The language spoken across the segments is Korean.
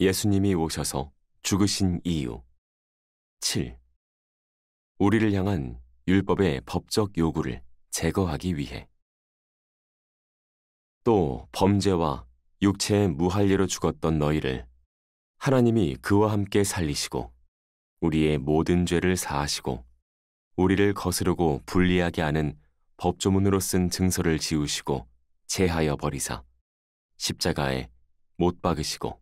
예수님이 오셔서 죽으신 이유. 7. 우리를 향한 율법의 법적 요구를 제거하기 위해. 또 범죄와 육체의 무할례로 죽었던 너희를 하나님이 그와 함께 살리시고 우리의 모든 죄를 사하시고 우리를 거스르고 불리하게 하는 법조문으로 쓴 증서를 지우시고 제하여 버리사 십자가에 못 박으시고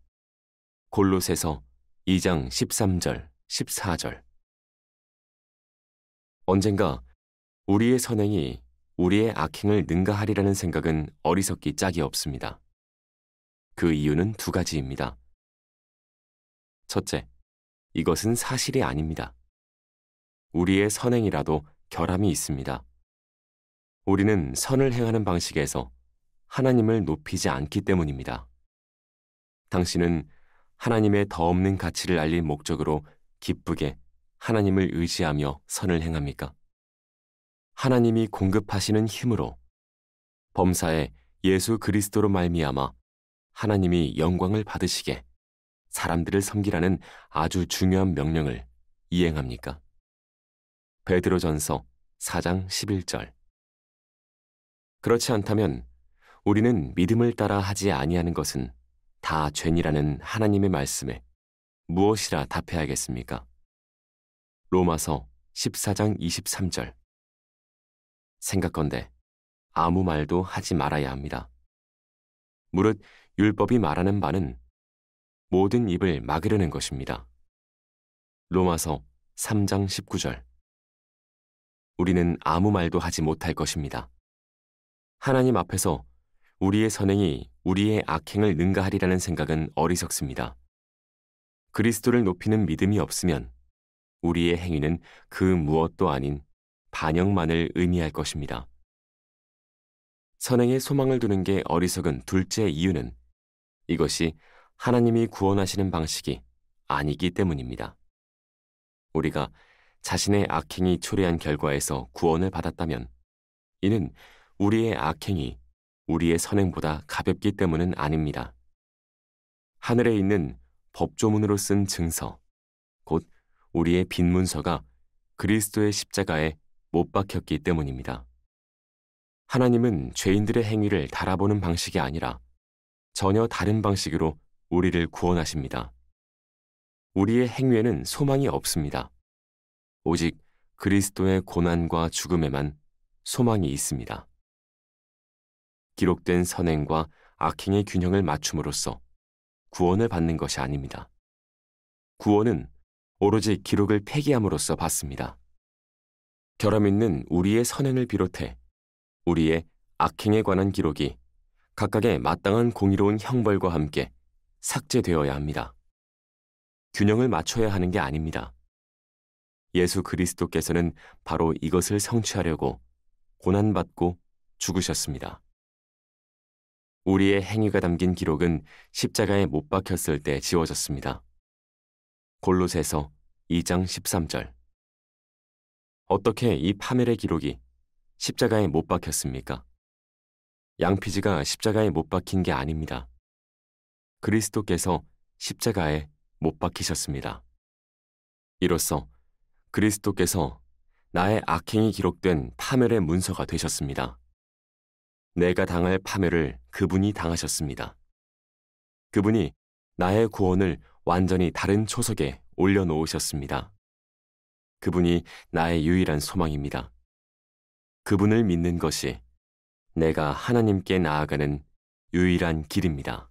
골로새서 2장 13절, 14절. 언젠가 우리의 선행이 우리의 악행을 능가하리라는 생각은 어리석기 짝이 없습니다. 그 이유는 두 가지입니다. 첫째, 이것은 사실이 아닙니다. 우리의 선행이라도 결함이 있습니다. 우리는 선을 행하는 방식에서 하나님을 높이지 않기 때문입니다. 당신은 하나님의 더없는 가치를 알릴 목적으로 기쁘게 하나님을 의지하며 선을 행합니까? 하나님이 공급하시는 힘으로 범사에 예수 그리스도로 말미암아 하나님이 영광을 받으시게 사람들을 섬기라는 아주 중요한 명령을 이행합니까? 베드로전서 4장 11절 그렇지 않다면 우리는 믿음을 따라 하지 아니하는 것은 다 죄니라는 하나님의 말씀에 무엇이라 답해야겠습니까? 로마서 14장 23절 생각건데 아무 말도 하지 말아야 합니다. 무릇 율법이 말하는 바는 모든 입을 막으려는 것입니다. 로마서 3장 19절 우리는 아무 말도 하지 못할 것입니다. 하나님 앞에서 우리의 선행이 우리의 악행을 능가하리라는 생각은 어리석습니다. 그리스도를 높이는 믿음이 없으면 우리의 행위는 그 무엇도 아닌 반영만을 의미할 것입니다. 선행에 소망을 두는 게 어리석은 둘째 이유는 이것이 하나님이 구원하시는 방식이 아니기 때문입니다. 우리가 자신의 악행이 초래한 결과에서 구원을 받았다면 이는 우리의 악행이 우리의 선행보다 가볍기 때문은 아닙니다. 하늘에 있는 법조문으로 쓴 증서, 곧 우리의 빈 문서가 그리스도의 십자가에 못 박혔기 때문입니다. 하나님은 죄인들의 행위를 달아보는 방식이 아니라 전혀 다른 방식으로 우리를 구원하십니다. 우리의 행위에는 소망이 없습니다. 오직 그리스도의 고난과 죽음에만 소망이 있습니다. 기록된 선행과 악행의 균형을 맞춤으로써 구원을 받는 것이 아닙니다. 구원은 오로지 기록을 폐기함으로써 받습니다. 결함 있는 우리의 선행을 비롯해 우리의 악행에 관한 기록이 각각의 마땅한 공의로운 형벌과 함께 삭제되어야 합니다. 균형을 맞춰야 하는 게 아닙니다. 예수 그리스도께서는 바로 이것을 성취하려고 고난받고 죽으셨습니다. 우리의 행위가 담긴 기록은 십자가에 못 박혔을 때 지워졌습니다. 골로새서 2장 13절 어떻게 이 파멜의 기록이 십자가에 못 박혔습니까? 양피지가 십자가에 못 박힌 게 아닙니다. 그리스도께서 십자가에 못 박히셨습니다. 이로써 그리스도께서 나의 악행이 기록된 파멸의 문서가 되셨습니다. 내가 당할 파멸을 그분이 당하셨습니다. 그분이 나의 구원을 완전히 다른 초석에 올려놓으셨습니다. 그분이 나의 유일한 소망입니다. 그분을 믿는 것이 내가 하나님께 나아가는 유일한 길입니다.